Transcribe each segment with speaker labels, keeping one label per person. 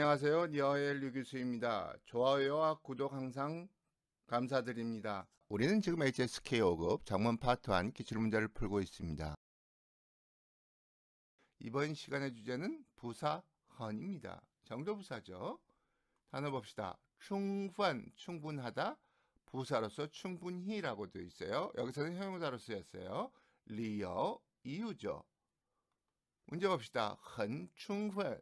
Speaker 1: 안녕하세요. 니어엘 류교수입니다 좋아요와 구독 항상 감사드립니다. 우리는 지금 HSK 5급 장문 파트 1 기출문제를 풀고 있습니다. 이번 시간의 주제는 부사헌입니다. 정도부사죠. 단어 봅시다. 충분, 충분하다. 부사로서 충분히라고 되어 있어요. 여기서는 형용사로 쓰였어요. 리어, 이유죠. 문제 봅시다. 헌, 충분.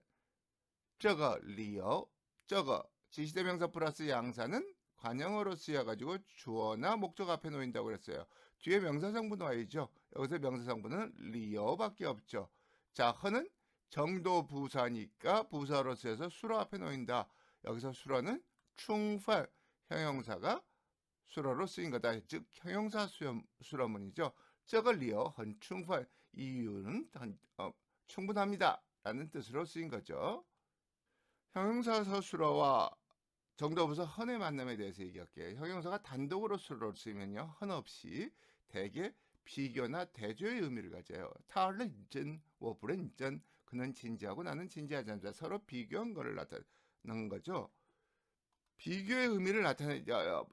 Speaker 1: 저거 리어, 저거 지시대명사 플러스 양사는 관형어로 쓰여가지고 주어나 목적 앞에 놓인다고 그랬어요. 뒤에 명사성분 와이죠. 여기서 명사성분은 리어밖에 없죠. 자, 허는 정도 부사니까 부사로 쓰여서 수로 앞에 놓인다. 여기서 수로는 충팔, 형용사가 수로로 쓰인 거다. 즉 형용사 수염, 수로문이죠. 저걸 리어 헌충팔 이유는 어, 충분합니다. 라는 뜻으로 쓰인 거죠. 형용사 서술어와정도부서 헌의 만남에 대해서 얘기할게요. 형용사가 단독으로 수로를 쓰면요. 헌 없이 대개 비교나 대조의 의미를 가져요. 타는 전, 워브는 전, 그는 진지하고 나는 진지하지 않다. 서로 비교한 것을 나타내는 거죠. 비교의 의미를 나타내지, 어, 어,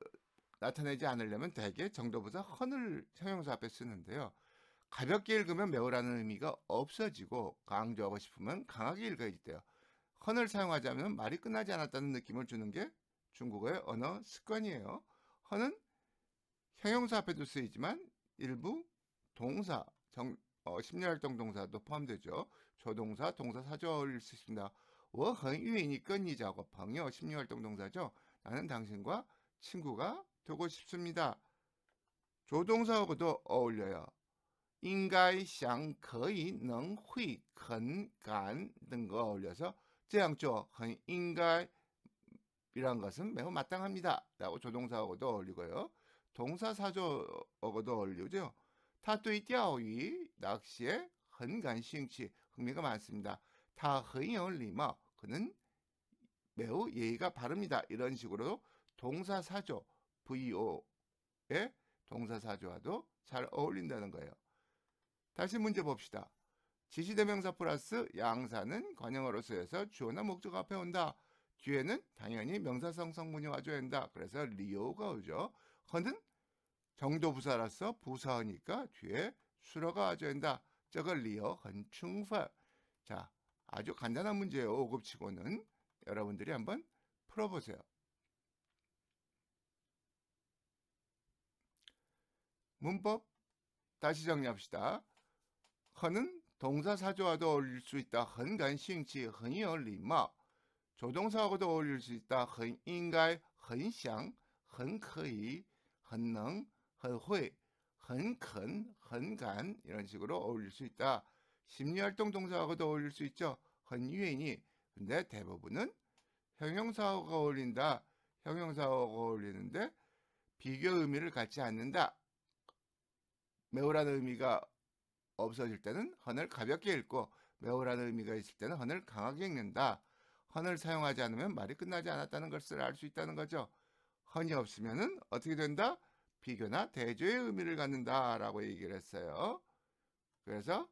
Speaker 1: 나타내지 않으려면 대개 정도보다 헌을 형용사 앞에 쓰는데요. 가볍게 읽으면 매우라는 의미가 없어지고 강조하고 싶으면 강하게 읽어야 돼요. 헌을 사용하자면 말이 끝나지 않았다는 느낌을 주는 게 중국어의 언어 습관이에요. 헌은 형용사 앞에도 쓰이지만 일부 동사, 정, 어, 심리활동 동사도 포함되죠. 조동사, 동사 사절일 수있다워헌유이건이자고 방여 심리활동 동사죠. 나는 당신과 친구가 되고 싶습니다. 조동사하고도 어울려요. 인가이 샹 거의 능 휘, 건, 간 등거 어울려서 这样做 应该이란 것은 매우 마땅합니다. 라고 조동사하고도 어울리고요. 동사사조하고도 어울리죠. 타또이 띠 낚시에 헌간싱치 흥미가 많습니다. 다허이어리 그는 매우 예의가 바릅니다. 이런 식으로 동사사조 VO의 동사사조와도 잘 어울린다는 거예요. 다시 문제 봅시다. 지시대명사 플러스 양사는 관형어로 쓰여서 주어나 목적 앞에 온다. 뒤에는 당연히 명사성 성분이 와줘야 한다. 그래서 리오가 오죠. 헌은 정도 부사라서 부사니까 뒤에 수러가 와줘야 한다. 저걸 리어 헌충파. 자, 아주 간단한 문제예요. 5급치고는 여러분들이 한번 풀어보세요. 문법 다시 정리합시다. 허는 동사 사조와도 어울릴 수 있다. 很感兴趣,很有礼貌. 조동사하고도 어울릴 수 있다. 很应该,很想,很可以,很能,很会,很肯,很敢 이런 식으로 어울릴 수 있다. 심리활동 동사하고도 어울릴 수 있죠. 很愿意. 근데 대부분은 형용사하고 어울린다. 형용사하고 어울리는데 비교 의미를 갖지 않는다. 매우라는 의미가 없어질 때는 헌을 가볍게 읽고 매우라는 의미가 있을 때는 헌을 강하게 읽는다. 헌을 사용하지 않으면 말이 끝나지 않았다는 것을 알 수 있다는 거죠. 헌이 없으면 어떻게 된다? 비교나 대조의 의미를 갖는다 라고 얘기를 했어요. 그래서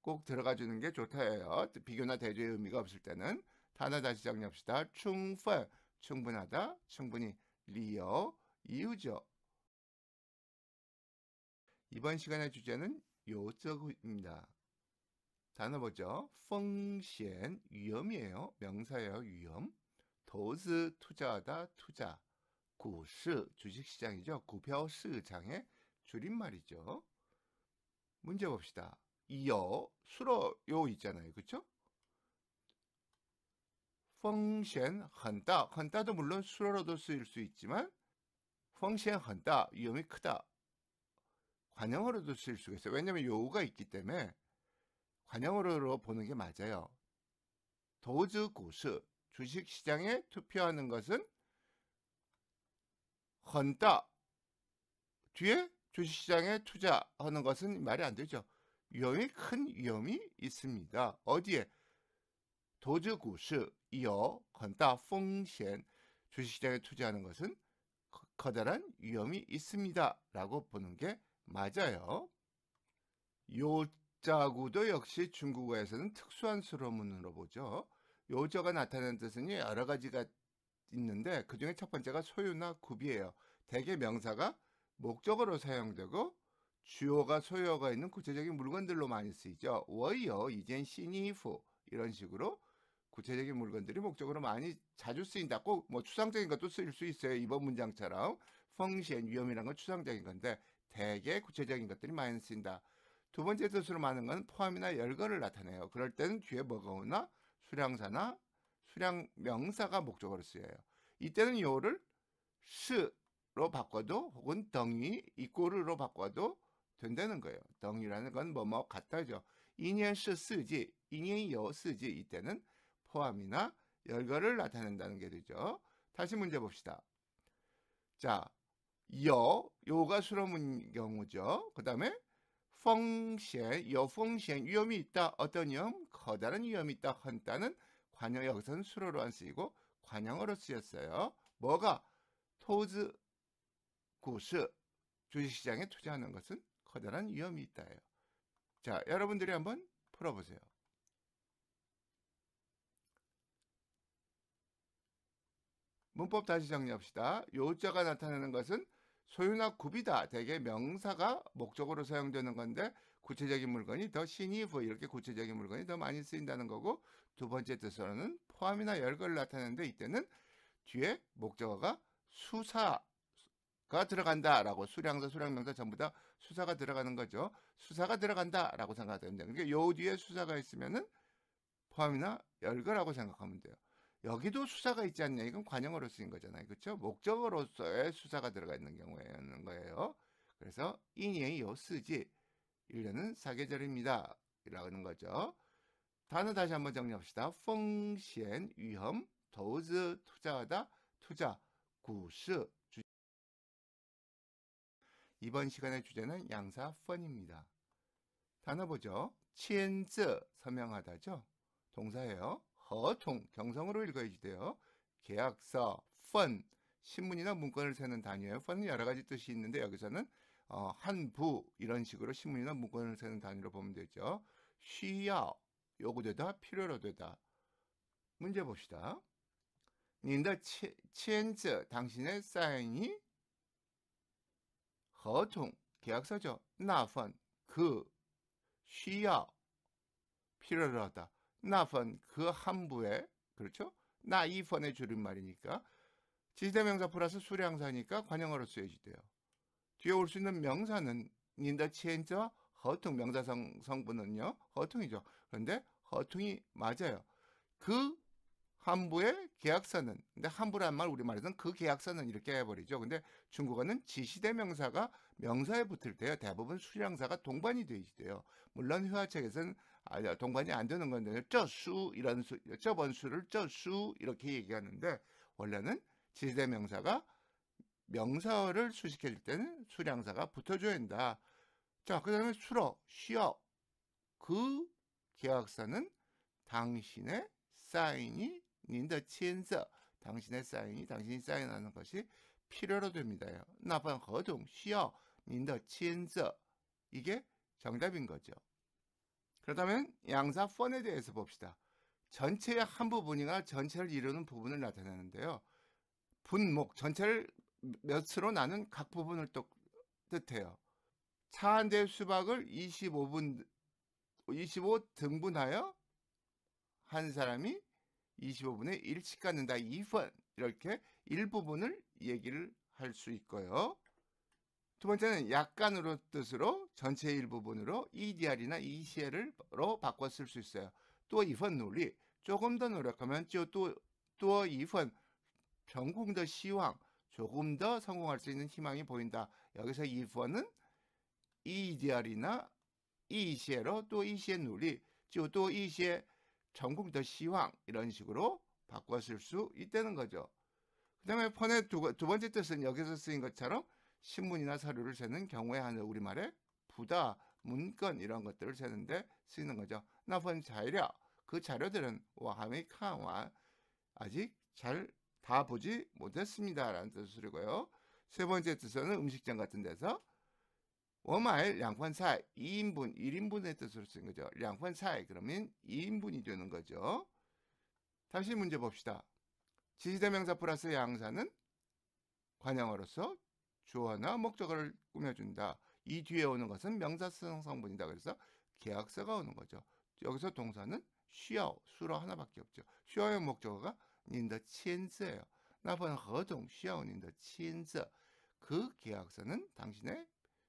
Speaker 1: 꼭 들어가 주는 게좋다해요 비교나 대조의 의미가 없을 때는 단어 다시 정리합시다. 충분, 충분하다, 충분히 리어, 이유죠. 이번 시간의 주제는 요적입니다 단어 보죠. 风险 위험이에요. 명사예요. 위험. 도즈 투자하다 투자. 구시 주식시장이죠. 구표 시장의 줄임말이죠. 문제 봅시다. 여 수로 요 있잖아요. 그렇죠? 风险很大很도 물론 수로로도 쓰일 수 있지만 风险很大 위험이 크다. 관형으로도쓸 수가 있어요. 왜냐하면 요가 있기 때문에 관형으로 보는 게 맞아요. 도즈 고스 주식시장에 투표하는 것은 헌다 뒤에 주식시장에 투자하는 것은 말이 안 되죠. 위험이 큰 위험이 있습니다. 어디에 도즈 고스 이어 헌다 펑션 주식시장에 투자하는 것은 커다란 위험이 있습니다. 라고 보는 게 맞아요. 요자구도 역시 중국어에서는 특수한 수로문으로 보죠. 요자가 나타난 뜻은 여러 가지가 있는데 그 중에 첫 번째가 소유나 굽이에요 대개 명사가 목적으로 사용되고 주어가 소유어가 있는 구체적인 물건들로 많이 쓰이죠. 워이어, 이젠 시니후 이런 식으로 구체적인 물건들이 목적으로 많이 자주 쓰인다. 꼭뭐 추상적인 것도 쓰일 수 있어요. 이번 문장처럼 펑션 위험이란 건 추상적인 건데 대개 구체적인 것들이 많이 쓰인다. 두 번째 뜻으로 많은 건 포함이나 열거를 나타내요. 그럴 때는 뒤에 뭐가 오나 수량사나 수량 명사가 목적어로 쓰여요. 이때는 요를 스로 바꿔도 혹은 덩이 이꼬르로 바꿔도 된다는 거예요. 덩이라는 건 뭐뭐 같다죠. 인연스 쓰지 인연여 쓰지 이때는 포함이나 열거를 나타낸다는 게 되죠. 다시 문제 봅시다. 자, 여 요가 수로문 경우죠. 그 다음에 펑시여펑시 위험이 있다. 어떤 위험? 커다란 위험이 있다. 헌다는 관여 여기서는 수로로 안 쓰이고 관영어로 쓰였어요. 뭐가 토즈 구스 주식시장에 투자하는 것은 커다란 위험이 있다예요. 자, 여러분들이 한번 풀어보세요. 문법 다시 정리합시다. 요자가 나타나는 것은 소유나 굽이다 대개 명사가 목적으로 사용되는 건데 구체적인 물건이 더 신이브 뭐 이렇게 구체적인 물건이 더 많이 쓰인다는 거고 두 번째 뜻으로는 포함이나 열거를 나타내는데 이때는 뒤에 목적어가 수사 가 들어간다 라고 수량사 수량명사 전부 다 수사가 들어가는 거죠 수사가 들어간다 라고 생각하면 됩니다 그러니까 요 뒤에 수사가 있으면은 포함이나 열거라고 생각하면 돼요 여기도 수사가 있지 않냐 이건 관용어로 쓰인 거잖아요 그렇죠 목적어로서의 수사가 들어가 있는 경우에는 거예요 그래서 인이에요 쓰지 1년은 사계절입니다 라는 거죠 단어 다시 한번 정리합시다 펑시엔 위험 도즈 투자하다 투자 구스 주... 이번 시간의 주제는 양사 펀입니다 단어 보죠 치엔즈 서명하다죠 동사예요 허통, 경성으로 읽어야지 돼요. 계약서, 펀, 신문이나 문건을 세는 단위예요. 펀은 여러 가지 뜻이 있는데 여기서는 어, 한부 이런 식으로 신문이나 문건을 세는 단위로 보면 되죠. 쉬야, 요구되다, 필요로 되다. 문제 봅시다. 닌더 치엔즈, 당신의 사인이 허통, 계약서죠. 나 펀, 그, 쉬야, 필요로 하다. 나펀 그 한부에 그렇죠? 나 이펀의 줄임말이니까 지시대 명사 플러스 수량사니까 관용어로 쓰여지대요. 뒤에 올 수 있는 명사는 닌더 치엔저 허퉁 명사 성, 성분은요 허퉁이죠. 그런데 허퉁이 맞아요. 그 한부의 계약서는 근데 한부란 말 우리말에서는 그 계약서는 이렇게 해버리죠. 근데 중국어는 지시대 명사가 명사에 붙을 때요. 대부분 수량사가 동반이 되어있요 물론 회화책에서는 아니야 동반이 안 되는 건데 저수이라수 저번 수를 저수 이렇게 얘기하는데 원래는 지대명사가 명사어를 수식해줄 때는 수량사가 붙어줘야 한다. 자, 그 다음에 수러, 쉬어. 그 계약사는 당신의 사인이 닌더 친서 당신의 사인이 당신이 사인하는 것이 필요로 됩니다. 나쁜 허동 쉬어 닌더 친서 이게 정답인 거죠. 그렇다면 양사 펀에 대해서 봅시다. 전체의 한 부분이나 전체를 이루는 부분을 나타내는데요. 분목, 전체를 몇으로 나눈 각 부분을 또 뜻해요. 차 한 대 수박을 25분, 25 등분하여 한 사람이 2 5분에일씩 갖는다. 2번 이렇게 일부분을 얘기를 할 수 있고요. 두 번째는 약간으로 뜻으로 전체 일부분으로 EDR이나 ECL로 바꿔 쓸수 있어요. 또 이번 논리 조금 더 노력하면 또또 이번 전공 더 시황 조금 더 성공할 수 있는 희망이 보인다. 여기서 이번은 EDR이나 ECL로 또 ECL 논리 또 ECL 전공 더 시황 이런 식으로 바꿨을수 있다는 거죠. 그 다음에 펀의 두, 두 번째 뜻은 여기서 쓰인 것처럼 신문이나 사료를 세는 경우에 하는 우리말에 부다, 문건 이런 것들을 세는데 쓰이는 거죠. 나쁜 자료, 그 자료들은 와함미카와 아직 잘 다 보지 못했습니다. 라는 뜻으로고요. 세 번째 뜻은 음식점 같은 데서 워마일 양판사이 2인분, 1인분의 뜻으로 쓰쓴 거죠. 양판사이 그러면 2인분이 되는 거죠. 다시 문제 봅시다. 지시대명사 플러스 양사는 관형어로서 주어나 목적어를 꾸며준다. 이 뒤에 오는 것은 명사성 성분이다. 그래서 계약서가 오는 거죠. 여기서 동사는 쉬어, 수로 하나밖에 없죠. 쉬어의 목적어가 닌더 친스예요 나번 허동 쉬어 닌더 친스그 계약서는 당신의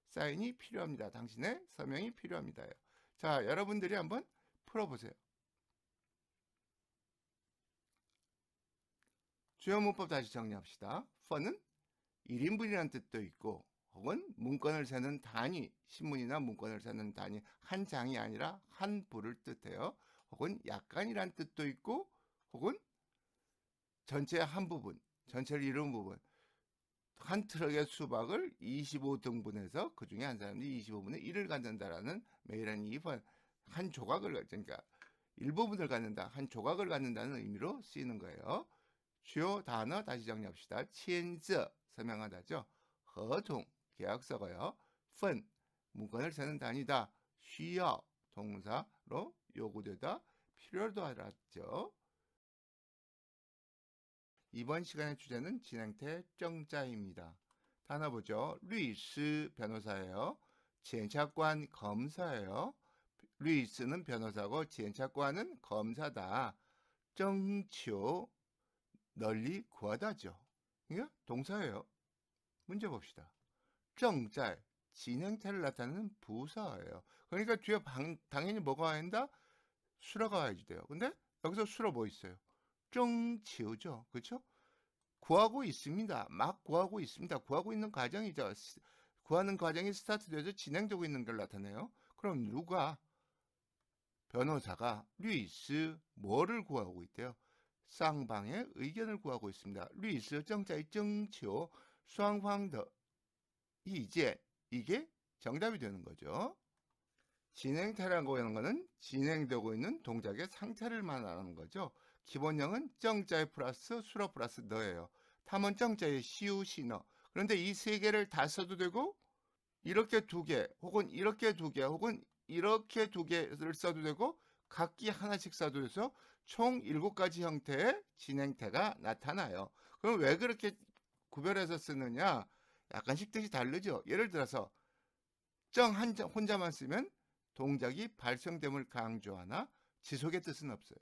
Speaker 1: 사인이 필요합니다. 당신의 서명이 필요합니다. 자, 여러분들이 한번 풀어보세요. 주요 문법 다시 정리합시다. 펀은 1인분이란 뜻도 있고 혹은 문건을 세는 단위, 신문이나 문건을 세는 단위 한 장이 아니라 한 부를 뜻해요. 혹은 약간이란 뜻도 있고 혹은 전체의 한 부분, 전체를 이룬 부분 한 트럭의 수박을 25등분해서 그 중에 한 사람이 25분의 1을 갖는다라는 매일한 2번 한 조각을 그러니까 일부분을 갖는다, 한 조각을 갖는다는 의미로 쓰이는 거예요. 주요 단어 다시 정리합시다. 치엔즈 서명하다죠. 허통 계약서가요. 分 물건을 사는 단위다. 需要 동사로 요구되다. 필요도 알았죠. 이번 시간의 주제는 진행태 정자입니다. 단어 보죠. 리스 변호사예요. 지엔차관 검사예요. 리스는 변호사고 지엔차관은 검사다. 정치 널리 구하다죠. 이거 예? 동사예요. 문제 봅시다. 정잘 진행태를 나타내는 부사예요. 그러니까 뒤에 방, 당연히 뭐가 와야 한다? 수라가 와야지 돼요. 근데 여기서 수라 뭐 있어요? 정지우죠 그렇죠? 구하고 있습니다. 막 구하고 있습니다. 구하고 있는 과정이죠. 구하는 과정이 스타트되어서 진행되고 있는 걸 나타내요. 그럼 누가 변호사가 루이스 뭐를 구하고 있대요? 쌍방의 의견을 구하고 있습니다. 律师正在征求双方的意见 이게 정답이 되는 거죠. 진행태라고 하는 것은 진행되고 있는 동작의 상태를 말하는 거죠. 기본형은 정자의 플러스 수로 플러스 너예요. 탐은 정자의 시우 시너. 그런데 이 세 개를 다 써도 되고 이렇게 두 개, 혹은 이렇게 두 개, 혹은 이렇게 두 개를 써도 되고 각기 하나씩 써도 돼서 총 7가지 형태의 진행태가 나타나요. 그럼 왜 그렇게 구별해서 쓰느냐? 약간씩 뜻이 다르죠. 예를 들어서 정 한자 혼자만 쓰면 동작이 발생됨을 강조하나 지속의 뜻은 없어요.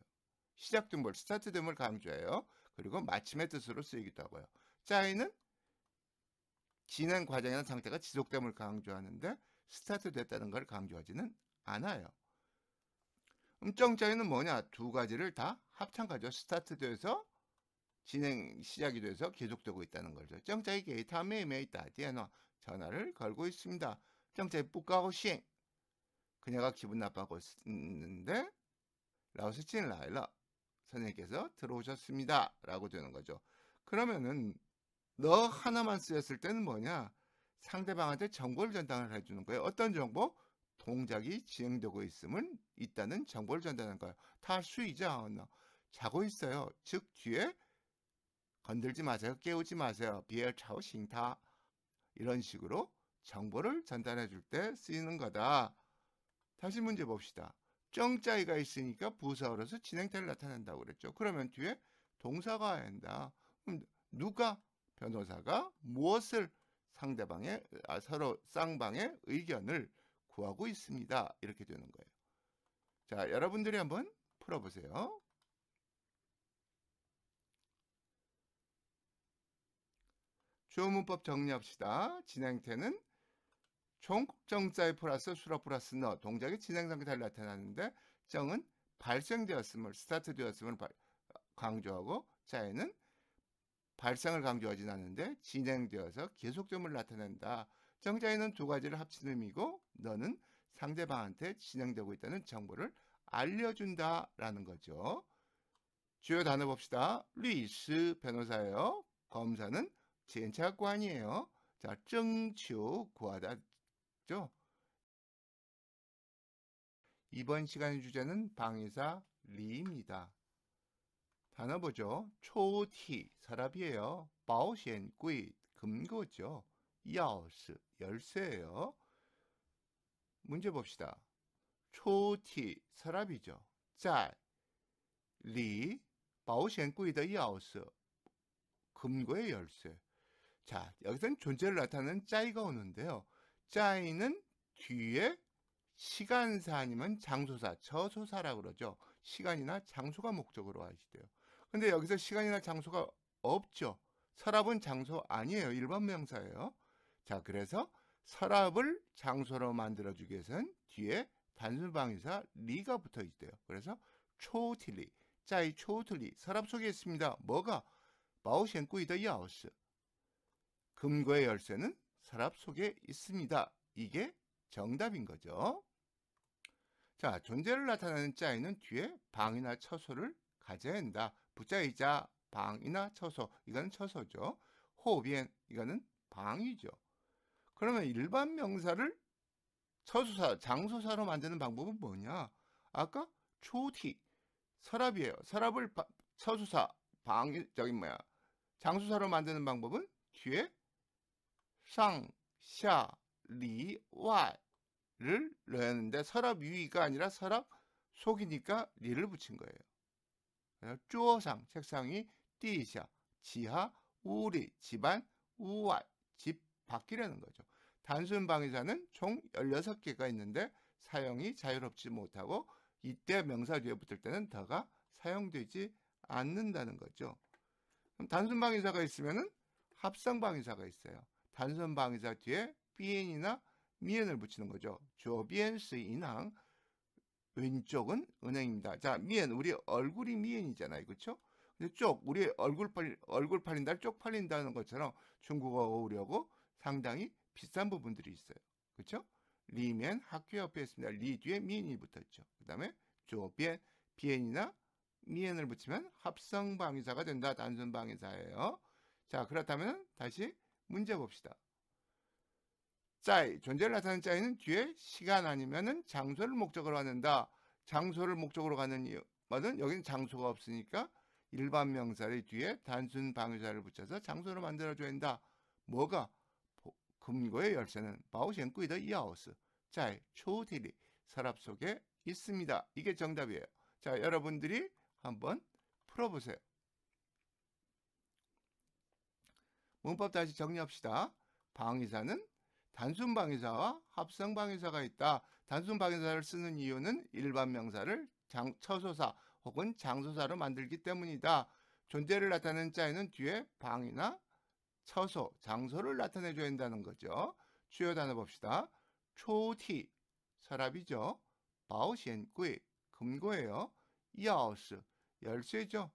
Speaker 1: 시작됨을 스타트됨을 강조해요. 그리고 마침의 뜻으로 쓰이기도 하고요. 짜이는 진행 과정이나 상태가 지속됨을 강조하는데 스타트됐다는 걸 강조하지는 않아요. 음정자리는 뭐냐? 두 가지를 다 합창 가죠. 스타트돼서 진행 시작이 돼서 계속되고 있다는 거죠. 정자의 게이타 매매 있다. 디아노 전화를 걸고 있습니다. 정자의 뿌까오 시행. 그녀가 기분 나빠하고 있는데 라오스친 라일라 선생님께서 들어오셨습니다. 라고 되는 거죠. 그러면은 너 하나만 쓰였을 때는 뭐냐? 상대방한테 정보를 전달 해주는 거예요. 어떤 정보? 동작이 진행되고 있음은 있다는 정보를 전달하는 거예요. 타수이자 자고 있어요. 즉 뒤에 건들지 마세요. 깨우지 마세요. 비엘 차오 싱타 이런 식으로 정보를 전달해 줄 때 쓰이는 거다. 다시 문제 봅시다. 정자이가 있으니까 부사어로서 진행태를 나타낸다고 그랬죠. 그러면 뒤에 동사가 한다. 그럼 누가 변호사가 무엇을 상대방의 아, 서로 쌍방의 의견을 구하고 있습니다. 이렇게 되는 거예요. 자, 여러분들이 한번 풀어보세요. 주요 문법 정리합시다. 진행태는 총정자의 플러스 수라 플러스 너 동작의 진행 상태를 나타나는데 정은 발생되었음을 스타트되었음을 강조하고 자에는 발생을 강조하지는 않는데 진행되어서 계속점을 나타낸다. 정자에는 두 가지를 합친 의미고 너는 상대방한테 진행되고 있다는 정보를 알려준다라는 거죠. 주요 단어 봅시다. 리스 변호사예요. 검사는 진찰관이에요. 자, 증치 구하다죠. 이번 시간의 주제는 방의사 리입니다. 단어 보죠. 초티, 서랍이에요. 바오시엔 꾸이, 금고죠. 야오스 열쇠예요. 문제 봅시다. 초티 서랍이죠. 짤리 바오셴구이의 야오스 금고의 열쇠. 자, 여기서는 존재를 나타내는 짜이가 오는데요. 짜이는 뒤에 시간사 아니면 장소사, 저소사라 그러죠. 시간이나 장소가 목적으로 하시대요. 근데 여기서 시간이나 장소가 없죠. 서랍은 장소 아니에요. 일반 명사예요. 자, 그래서 서랍을 장소로 만들어주기 위해서는 뒤에 단순 방위사 리가 붙어 있대요. 그래서 초틀리 짜이 초틀리 서랍 속에 있습니다. 뭐가? 마우셴꾸이더야우스 금고의 열쇠는 서랍 속에 있습니다. 이게 정답인 거죠. 자, 존재를 나타내는 짜이는 뒤에 방이나 처소를 가져야 한다. 부자이자 방이나 처소, 이거는 처소죠. 호비엔, 이거는 방이죠. 그러면 일반 명사를 처수사, 장소사로 만드는 방법은 뭐냐? 아까 초티, 서랍이에요. 서랍을 바, 처수사, 방, 저기 뭐야. 장수사로 만드는 방법은 뒤에 상, 샤, 리, 와를 넣었는데 서랍 위가 아니라 서랍 속이니까 리를 붙인 거예요. 쪼상, 책상이 띠샤, 지하, 우리, 집안, 우와, 집, 바뀌려는 거죠. 단순 방위사는 총 16개가 있는데 사용이 자유롭지 못하고 이때 명사 뒤에 붙을 때는 더가 사용되지 않는다는 거죠. 그럼 단순 방위사가 있으면 합성 방위사가 있어요. 단순 방위사 뒤에 비엔이나 미엔을 붙이는 거죠. 주어 비엔스 인항 왼쪽은 은행입니다. 자, 미엔 우리 얼굴이 미엔이잖아요. 그렇죠? 근데 쪽 우리 얼굴 팔 얼굴 팔린다, 쪽 팔린다는 것처럼 중국어 어우려고 상당히 비싼 부분들이 있어요. 그렇죠? 리맨 학교 옆에 있습니다. 리 뒤에 미엔이 붙었죠. 그 다음에 조비엔, 비엔이나 미엔을 붙이면 합성 방위사가 된다. 단순 방위사예요. 자 그렇다면 다시 문제 봅시다. 짜이, 존재를 나타내는 짜이는 뒤에 시간 아니면 장소를 목적으로 갖는다 장소를 목적으로 갖는이 말은 여기는 장소가 없으니까 일반 명사를 뒤에 단순 방위사를 붙여서 장소를 만들어줘야 된다 뭐가? 금고의 열쇠는 바오샹구이더 이하우스, 자의 초디리 서랍 속에 있습니다. 이게 정답이에요. 자, 여러분들이 한번 풀어보세요. 문법 다시 정리합시다. 방의사는 단순 방의사와 합성 방의사가 있다. 단순 방의사를 쓰는 이유는 일반 명사를 장, 처소사 혹은 장소사로 만들기 때문이다. 존재를 나타내는 자에는 뒤에 방이나 처소, 장소를 나타내줘야 한다는 거죠. 주요 단어 봅시다. 초티 서랍이죠. 바오시엔구이 금고예요. 야스 열쇠죠.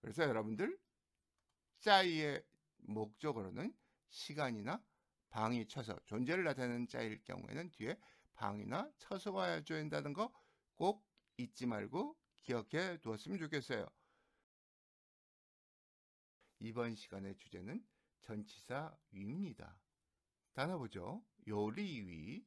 Speaker 1: 그래서 여러분들 짜이의 목적으로는 시간이나 방이 쳐서 존재를 나타내는 짜일 경우에는 뒤에 방이나 처서가 줘야 한다는 거 꼭 잊지 말고 기억해 두었으면 좋겠어요. 이번 시간의 주제는 전치사 위입니다. 단어 보죠. 요리위,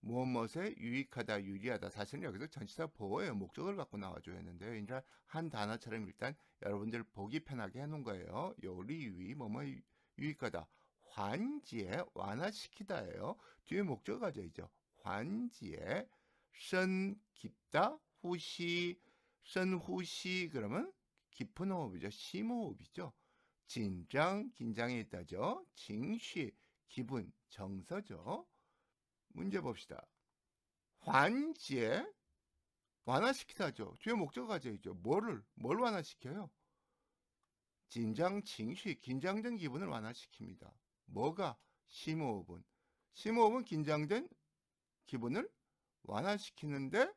Speaker 1: 무엇무엇에 유익하다, 유리하다. 사실은 여기서 전치사 보호의 목적을 갖고 나와줘야 했는데요. 그제한 단어처럼 일단 여러분들 보기 편하게 해놓은 거예요. 요리위, 뭐뭐에 유익하다. 환지에 완화시키다예요. 뒤에 목적을 가져야죠. 환지에 선 깊다, 후시, 선 후시 그러면 깊은 호흡이죠. 심호흡이죠. 진정 긴장에 있다죠. 징시, 기분, 정서죠. 문제 봅시다. 환지에 완화시키다죠. 주요 목적 과제이죠. 뭐를, 뭘 완화시켜요? 진장, 징시, 긴장된 기분을 완화시킵니다. 뭐가? 심호흡은. 심호흡은 긴장된 기분을 완화시키는데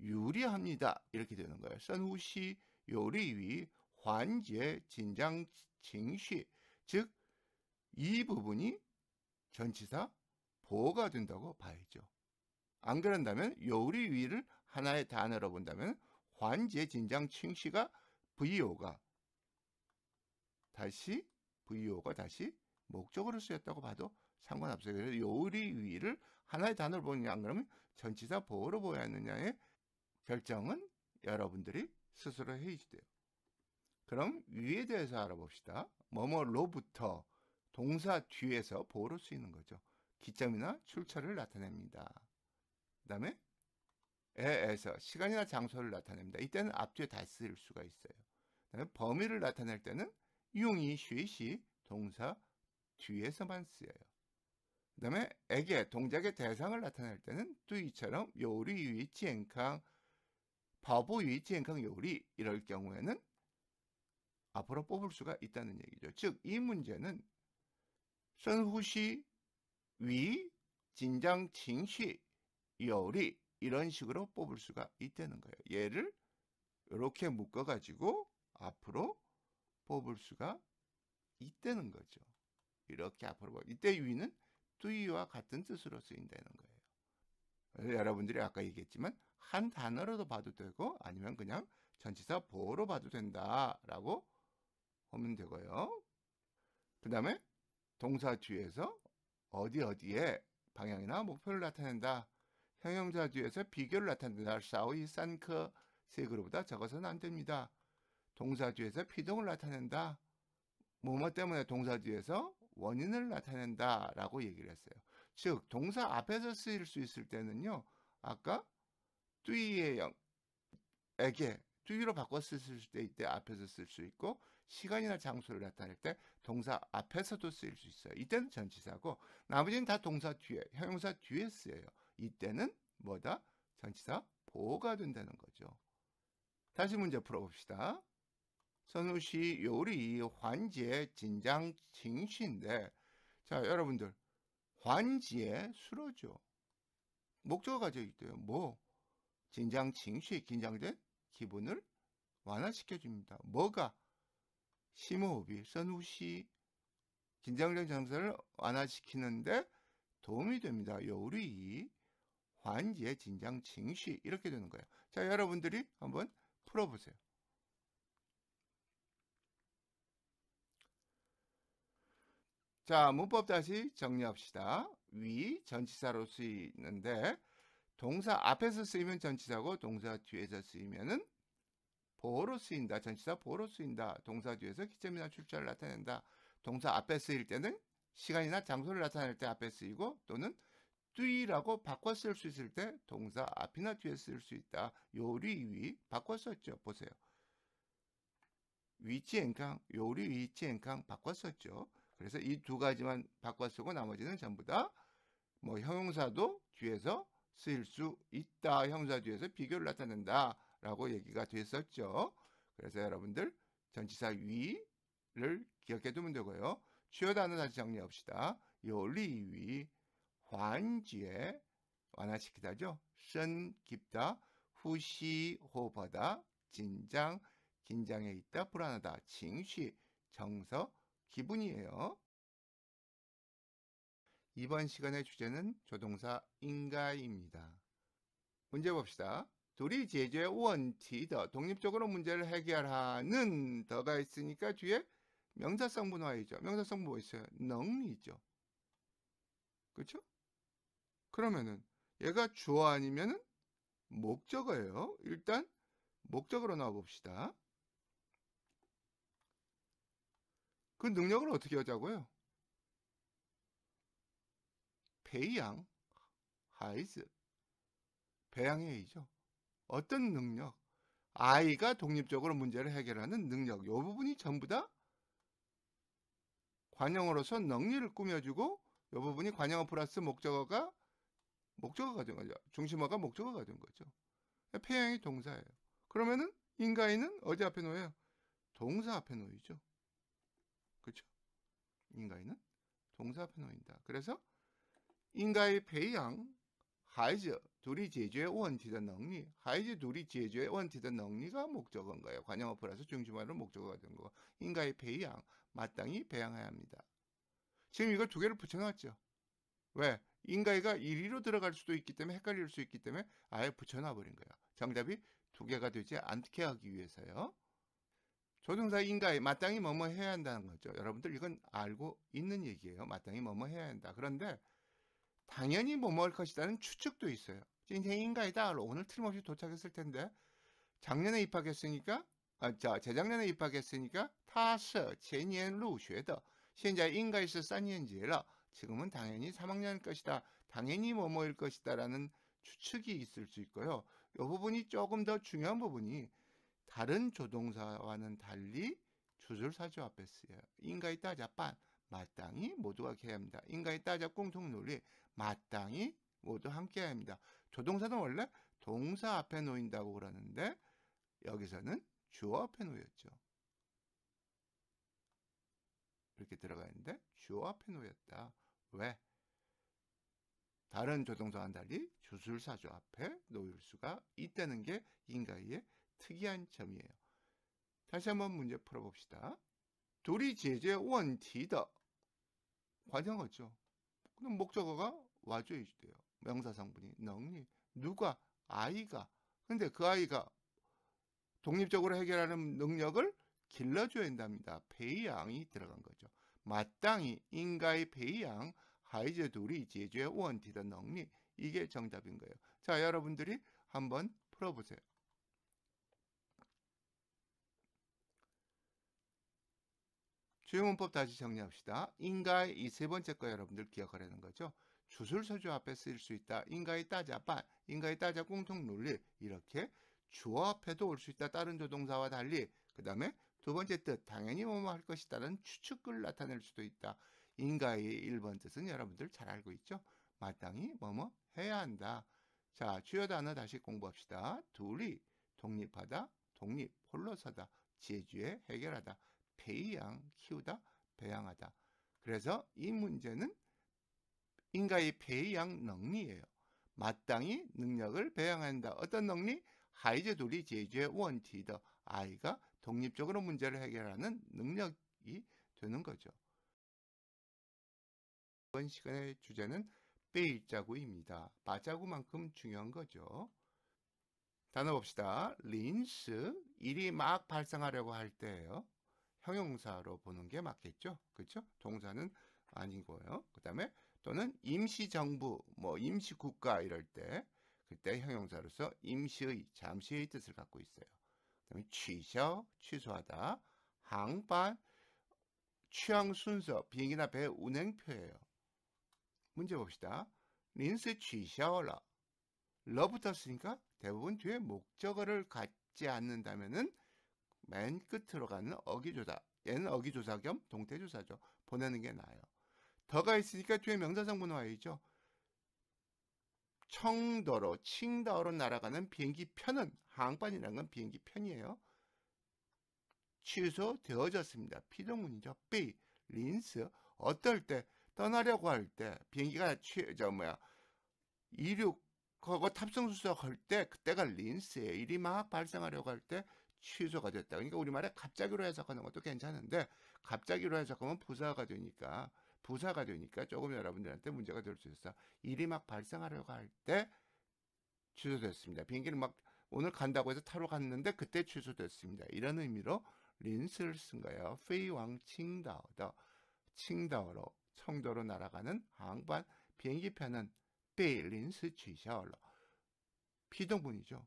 Speaker 1: 유리합니다. 이렇게 되는 거예요. 선후시 요리위 관제 진장 징시 즉 이 부분이 전치사 보가 호 된다고 봐야죠. 안 그런다면 요리 위를 하나의 단어로 본다면 환제 진장 칭시가 VO가 다시 VO가 다시 목적으로 쓰였다고 봐도 상관없어요. 그래서 요리 위를 하나의 단어로 보느냐 안 그러면 전치사 보호로 보여느냐의 결정은 여러분들이 스스로 해야지 요 그럼 위에 대해서 알아봅시다. 뭐뭐로부터 동사 뒤에서 보호로 쓰이는 거죠. 기점이나 출처를 나타냅니다. 그 다음에 에에서 시간이나 장소를 나타냅니다. 이때는 앞뒤에 다 쓰일 수가 있어요. 그 다음에 범위를 나타낼 때는 용이, 쉬시, 동사 뒤에서만 쓰여요. 그 다음에 에게, 동작의 대상을 나타낼 때는 뚜이처럼 요리 위치 앵캉, 바보 위치 앵캉 요리 이럴 경우에는 앞으로 뽑을 수가 있다는 얘기죠. 즉, 이 문제는 선후시, 위, 진장, 칭시, 여리 이런 식으로 뽑을 수가 있다는 거예요. 얘를 이렇게 묶어가지고 앞으로 뽑을 수가 있다는 거죠. 이렇게 앞으로 뽑 이때 위는 뚜이와 같은 뜻으로 쓰인다는 거예요. 여러분들이 아까 얘기했지만 한 단어로도 봐도 되고 아니면 그냥 전치사 보로 봐도 된다라고 하면 되고요. 그 다음에 동사 뒤에서 어디 어디에 방향이나 목표를 나타낸다. 형용사 뒤에서 비교를 나타낸다. 사우이 산크 세 그룹보다 적어서는 안 됩니다. 동사 뒤에서 피동을 나타낸다. 뭐뭐 때문에 동사 뒤에서 원인을 나타낸다 라고 얘기를 했어요. 즉 동사 앞에서 쓰일 수 있을 때는요. 아까 뚜이의 영에게 뚜이로 바꿔 쓰실 때 이때 앞에서 쓸 수 있고 시간이나 장소를 나타낼 때 동사 앞에서도 쓰일 수 있어요. 이때는 전치사고 나머지는 다 동사 뒤에, 형용사 뒤에 쓰여요. 이때는 뭐다? 전치사 보호가 된다는 거죠. 다시 문제 풀어봅시다. 선우씨 요리 환지의 진장 징시인데 자 여러분들 환지의 수로죠. 목적어 가지고 있대요. 뭐? 진장 징시 긴장된 기분을 완화시켜줍니다. 뭐가? 심호흡이 선후시 긴장된 장사를 완화시키는데 도움이 됩니다. 요리 환지의 진장 징시 이렇게 되는 거예요. 자 여러분들이 한번 풀어보세요. 자 문법 다시 정리합시다. 위 전치사로 쓰이는데 동사 앞에서 쓰이면 전치사고 동사 뒤에서 쓰이면은 보로 쓰인다. 전치사 보로 쓰인다. 동사 뒤에서 기점이나 출처를 나타낸다. 동사 앞에 쓰일 때는 시간이나 장소를 나타낼 때 앞에 쓰이고 또는 뛰라고 바꿔 쓸 수 있을 때 동사 앞이나 뒤에 쓸 수 있다. 요리 위 바꿔 썼죠. 보세요. 위치엔캉 요리 위치엔캉 바꿔 썼죠. 그래서 이 두 가지만 바꿔 쓰고 나머지는 전부 다 뭐 형용사도 뒤에서 쓰일 수 있다. 형사 뒤에서 비교를 나타낸다. 라고 얘기가 됐었죠. 그래서 여러분들 전치사 위를 기억해 두면 되고요. 주요 단어 다시 정리합시다. 요리위, 환지에 완화시키다죠. 선 깊다, 후시 호버다, 진장, 긴장에 있다, 불안하다, 징시, 정서, 기분이에요. 이번 시간의 주제는 조동사 인가입니다. 문제 봅시다. 둘이 제조의 원티 더 독립적으로 문제를 해결하는 더가 있으니까 뒤에 명사성 분화이죠. 명사성 뭐 있어요? 능이죠. 그렇죠? 그러면은 얘가 주어 아니면은 목적어예요. 일단 목적으로 나와 봅시다. 그 능력을 어떻게 하자고요? 배양, 하이즈, 배양의이죠 어떤 능력, 아이가 독립적으로 문제를 해결하는 능력 이 부분이 전부 다 관용어로서 능리를 꾸며주고 이 부분이 관용어 플러스 목적어가 목적어 가된 거죠. 중심어가 목적어 가된 거죠. 폐형이 동사예요. 그러면은 인가인은 어디 앞에 놓여요? 동사 앞에 놓이죠. 그렇죠? 인가인은 동사 앞에 놓인다. 그래서 인가의 폐양 孩子 둘이 제조의 원티의 능리, 하이즈 둘이 제조의 원티의 능리가 목적인 거예요. 관용어 플러스 중심어로 목적가된 거. 인간의 배양, 마땅히 배양해야 합니다. 지금 이걸 두 개를 붙여놨죠. 왜? 인간이가 1위로 들어갈 수도 있기 때문에 헷갈릴 수 있기 때문에 아예 붙여놔버린 거예요. 정답이 두 개가 되지 않게 하기 위해서요. 조동사 인가에 마땅히 뭐뭐 해야 한다는 거죠. 여러분들 이건 알고 있는 얘기예요. 마땅히 뭐뭐 해야 한다. 그런데 당연히 못 먹을 것이라는 추측도 있어요. 인생인가이다. 오늘 틀림없이 도착했을 텐데 작년에 입학했으니까 아, 자, 재작년에 입학했으니까 타스 제니엔 루쉐더 현재 인가이스 산니엔지라 지금은 당연히 3학년일 것이다. 당연히 뭐뭐일 것이다. 라는 추측이 있을 수 있고요. 이 부분이 조금 더 중요한 부분이 다른 조동사와는 달리 주절사조 앞에 쓰여요. 인가이다 자판 마땅히 모두가 해야 합니다 인간이 따져 꽁통 논리 마땅히 모두 함께 해야 합니다. 조동사는 원래 동사 앞에 놓인다고 그러는데 여기서는 주어 앞에 놓였죠. 이렇게 들어가 있는데 주어 앞에 놓였다. 왜? 다른 조동사와는 달리 주술사조 앞에 놓일 수가 있다는 게인가의 특이한 점이에요. 다시 한번 문제 풀어봅시다. 둘이 제재 원티더 관상어죠. 그럼 목적어가 와줘야 돼요. 명사 상분이 능리 누가 아이가 근데 그 아이가 독립적으로 해결하는 능력을 길러줘야 한답니다.培养이 들어간 거죠. 마땅히 인가의培养 하이제 둘이 제주의 원티더 능리 이게 정답인 거예요. 자 여러분들이 한번 풀어보세요. 주요문법 다시 정리합시다. 인가의 이 세 번째 거 여러분들 기억하려는 거죠. 주술서주 앞에 쓰일 수 있다. 인가의 따자, 반, 인가의 따자, 공통 논리 이렇게 주어 앞에도 올 수 있다. 다른 조동사와 달리 그 다음에 두 번째 뜻, 당연히 뭐뭐 할 것이다는 추측을 나타낼 수도 있다. 인가의 1번 뜻은 여러분들 잘 알고 있죠? 마땅히 뭐뭐 해야 한다. 자, 주요 단어 다시 공부합시다. 둘이 독립하다, 독립, 홀로 서다, 제주에 해결하다. 배양, 키우다, 배양하다. 그래서 이 문제는 인간의 배양 능리예요. 마땅히 능력을 배양한다. 어떤 능리? 하이제돌이 제주의 원티더 아이가 독립적으로 문제를 해결하는 능력이 되는 거죠. 이번 시간의 주제는 빼일자구입니다. 바자구만큼 중요한 거죠. 단어 봅시다. 린스 일이 막 발생하려고 할 때예요. 형용사로 보는 게 맞겠죠. 그렇죠? 동사는 아니고요. 그 다음에 또는 임시정부, 뭐 임시국가 이럴 때 그때 형용사로서 임시의, 잠시의 뜻을 갖고 있어요. 그 다음에 취셔, 취소하다, 항반, 취향 순서, 비행기나 배 운행표예요. 문제 봅시다. 린스 취셔라. 러부터 쓰니까 대부분 뒤에 목적어를 갖지 않는다면은 맨 끝으로 가는 어기조사. 얘는 어기조사 겸 동태조사죠. 보내는 게 나아요. 더가 있으니까 뒤에 명사상분화이죠. 청도로, 칭다오로 날아가는 비행기 편은 항반이라는 건 비행기 편이에요. 취소되어졌습니다. 피동문이죠. B. 린스. 어떨 때 떠나려고 할 때 비행기가 취, 저 뭐야 이륙하고 탑승 수속할 때 그때가 린스에 일이 막 발생하려고 할때 취소가 됐다. 그러니까 우리말에 갑자기로 해석하는 것도 괜찮은데 갑자기로 해석하면 부사가 되니까 부사가 되니까 조금 여러분들한테 문제가 될 수 있어. 일이 막 발생하려고 할 때 취소됐습니다. 비행기를 막 오늘 간다고 해서 타러 갔는데 그때 취소됐습니다. 이런 의미로 린스를 쓴 거예요. 페이왕 칭다오더 칭다오로 청도로 날아가는 항반 비행기편은 베이 린스 취샤얼로 피동문이죠.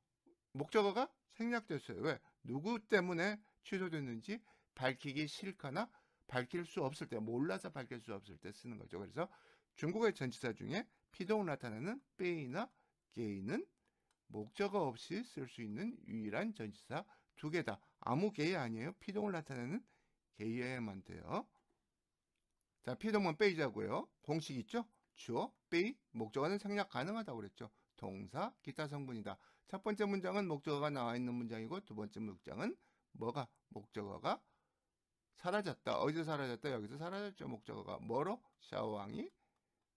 Speaker 1: 목적어가 생략됐어요. 왜? 누구 때문에 취소됐는지 밝히기 싫거나 밝힐 수 없을 때 몰라서 밝힐 수 없을 때 쓰는 거죠. 그래서 중국의 전치사 중에 피동을 나타내는 빼이나 게이는 목적어 없이 쓸 수 있는 유일한 전치사 두 개다. 아무 게이 아니에요. 피동을 나타내는 게이에만 돼요. 자, 피동은 빼이자고요. 공식 있죠? 주어, 빼이, 목적어는 생략 가능하다고 그랬죠. 동사, 기타 성분이다. 첫 번째 문장은 목적어가 나와 있는 문장이고 두 번째 문장은 뭐가 목적어가 사라졌다. 어디서 사라졌다? 여기서 사라졌죠. 목적어가 뭐로? 샤오왕이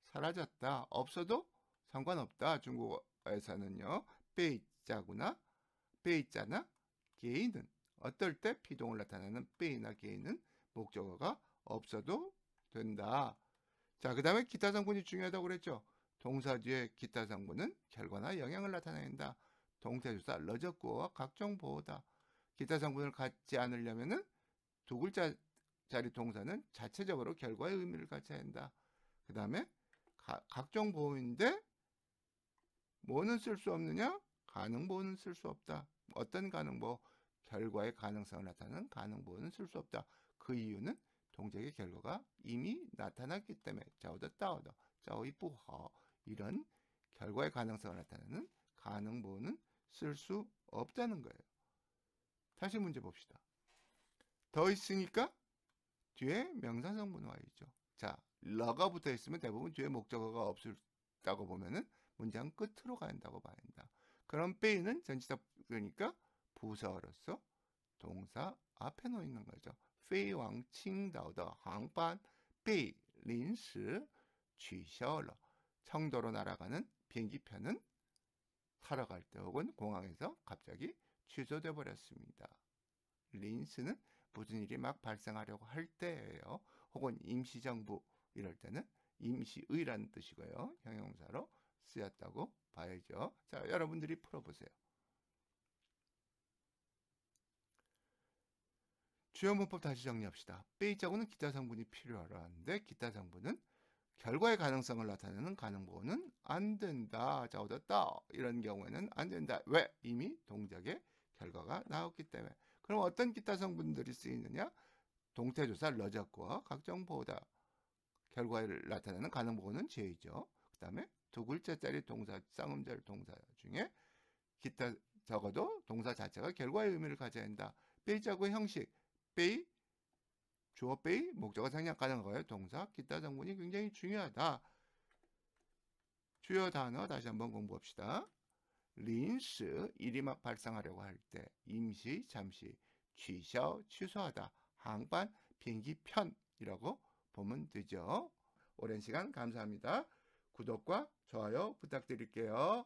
Speaker 1: 사라졌다. 없어도 상관없다. 중국어에서는요. 빼이자구나. 빼이자나 개인은 어떨 때 피동을 나타내는 빼이나 개인은 목적어가 없어도 된다. 자, 그 다음에 기타 성분이 중요하다고 그랬죠. 동사 뒤에 기타 성분은 결과나 영향을 나타낸다. 동태조사 러저꾸와 각종 보호다. 기타 성분을 갖지 않으려면은 두 글자 자리 동사는 자체적으로 결과의 의미를 갖춰야 한다. 그 다음에 각종 보호인데 뭐는 쓸 수 없느냐? 가능보호는 쓸 수 없다. 어떤 가능보호? 결과의 가능성을 나타내는 가능보호는 쓸 수 없다. 그 이유는 동작의 결과가 이미 나타났기 때문에 자오다 따오다 자오이 뿌허 이런 결과의 가능성을 나타내는 가능보호는 쓸수 없다는 거예요. 다시 문제 봅시다. 더 있으니까 뒤에 명사성분 와이죠. 자, 러가 붙어 있으면 대부분 뒤에 목적어가 없다고 보면은 문장 끝으로 간다고 봐야 된다. 그럼 빼이는 전치사 그러니까 부사로서 동사 앞에 놓여 는 거죠. 飞往青岛的航班被临时取消了。청도로 날아가는 비행기편은 타러 갈 때 혹은 공항에서 갑자기 취소돼 버렸습니다. 린스는 무슨 일이 막 발생하려고 할 때예요. 혹은 임시정부 이럴 때는 임시의라는 뜻이고요. 형용사로 쓰였다고 봐야죠. 자, 여러분들이 풀어보세요. 주요 문법 다시 정리합시다. 빼이자고는 기타 성분이 필요하라는데 기타 성분은 결과의 가능성을 나타내는 가능보호는 안 된다. 자, 얻었다. 이런 경우에는 안 된다. 왜? 이미 동작의 결과가 나왔기 때문에. 그럼 어떤 기타 성분들이 쓰이느냐? 동태조사, 러자코 각종 보호다. 결과를 나타내는 가능보는 제이죠. 그 다음에 두 글자짜리 동사, 쌍음절 동사 중에 기타 적어도 동사 자체가 결과의 의미를 가져야 한다. 빼자고 형식, 빼이 주어빼이 목적어 생략 가능거예요 동사 기타 정문이 굉장히 중요하다. 주요 단어 다시 한번 공부합시다. 린스 일이막 발상하려고 할 때 임시 잠시 취소 취소하다 항반 비행기 편이라고 보면 되죠. 오랜 시간 감사합니다. 구독과 좋아요 부탁드릴게요.